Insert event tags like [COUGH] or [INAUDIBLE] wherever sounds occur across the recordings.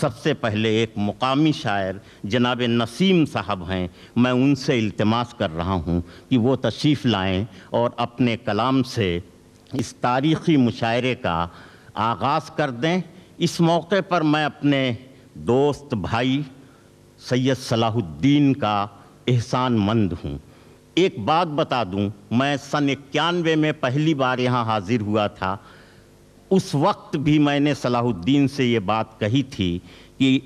सबसे पहले एक मुकामी शायर जनाब नसीम साहब हैं मैं उनसे इल्तमास कर रहा हूँ कि वो तशरीफ़ लाएं और अपने कलाम से इस तारीख़ी मुशायरे का आगाज़ कर दें इस मौके पर मैं अपने दोस्त भाई सैयद सलाहुद्दीन का एहसान मंद हूँ एक बात बता दूं मैं सन इक्यानवे में पहली बार यहाँ हाज़िर हुआ था उस वक्त भी मैंने सलाहुद्दीन से ये बात कही थी कि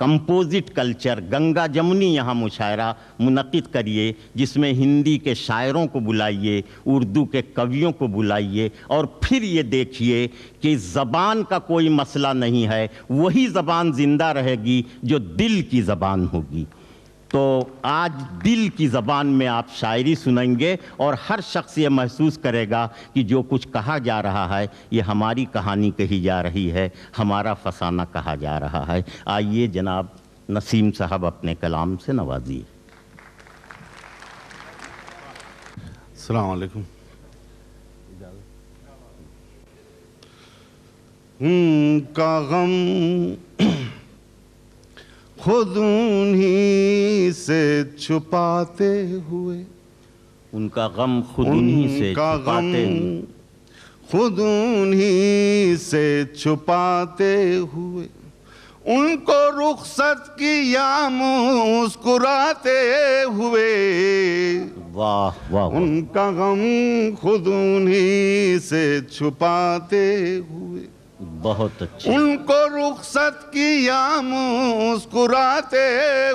कंपोजिट कल्चर गंगा जमुनी यहाँ मुशायरा मुनद करिए जिसमें हिंदी के शायरों को बुलाइए उर्दू के कवियों को बुलाइए और फिर ये देखिए कि ज़बान का कोई मसला नहीं है वही ज़बान ज़िंदा रहेगी जो दिल की ज़बान होगी तो आज दिल की ज़बान में आप शायरी सुनेंगे और हर शख्स ये महसूस करेगा कि जो कुछ कहा जा रहा है ये हमारी कहानी कही जा रही है हमारा फसाना कहा जा रहा है आइए जनाब नसीम साहब अपने कलाम से नवाजिए हम्म, का गम खुद उन्हीं से छुपाते हुए उनका गम खुद उन्हीं से छुपाते खुद उन्हीं से छुपाते हुए उनको रुखसत किया मुस्कुराते हुए वाह वाह उनका गम खुद उन्हीं से छुपाते हुए बहुत अच्छा उनको रुखसत किया मुस्कुराते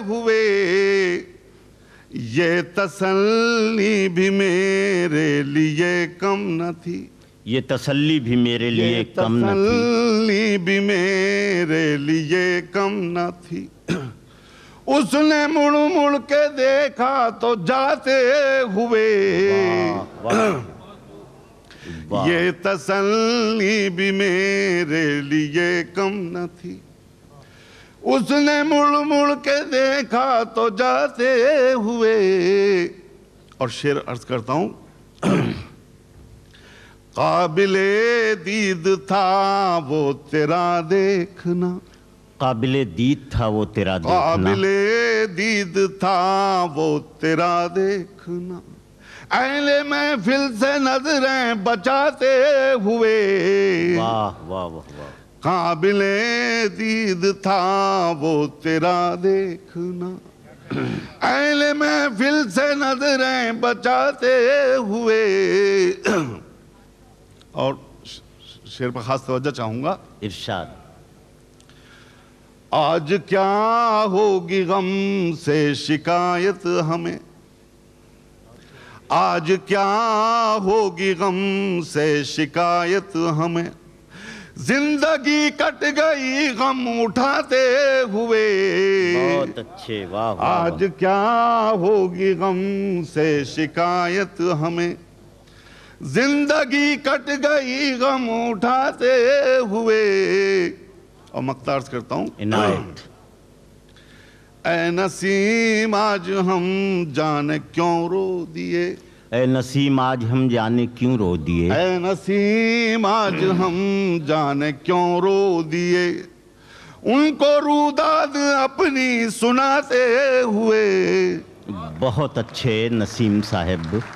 हुए ये तसल्ली भी मेरे लिए कम न थी ये तसल्ली भी मेरे लिए कम न थी तसल्ली भी मेरे लिए कम न थी [CLEARS THROAT] उसने मुड़ मुड़ के देखा तो जाते हुए वाह, वाह। ये तसल्ली भी मेरे लिए कम न थी उसने मुड़ मुड़ के देखा तो जाते हुए और शेर अर्ज करता हूं [CLEARS THROAT] काबिले दीद था वो तेरा देखना काबिल दीद था वो तेरा देखना काबिल दीद था वो तेरा देखना ऐले मैं फिल से नजरें बचाते हुए वाह वाह वाह वाह काबिले दीद था वो तेरा देखना अहले महफिल से नजरें बचाते हुए और शेर पर खास तवज्जो चाहूंगा इरशाद आज क्या होगी गम से शिकायत हमें आज क्या होगी गम से शिकायत हमें जिंदगी कट गई गम उठाते हुए बहुत अच्छे वाह आज क्या होगी गम से शिकायत हमें जिंदगी कट गई गम उठाते हुए और मक्ता करता हूँ ए नसीम आज हम जाने क्यों रो दिए ए नसीम आज हम जाने क्यों रो दिए ए नसीम आज हम जाने क्यों रो दिए उनको रूदाद अपनी सुनाते हुए बहुत अच्छे नसीम साहब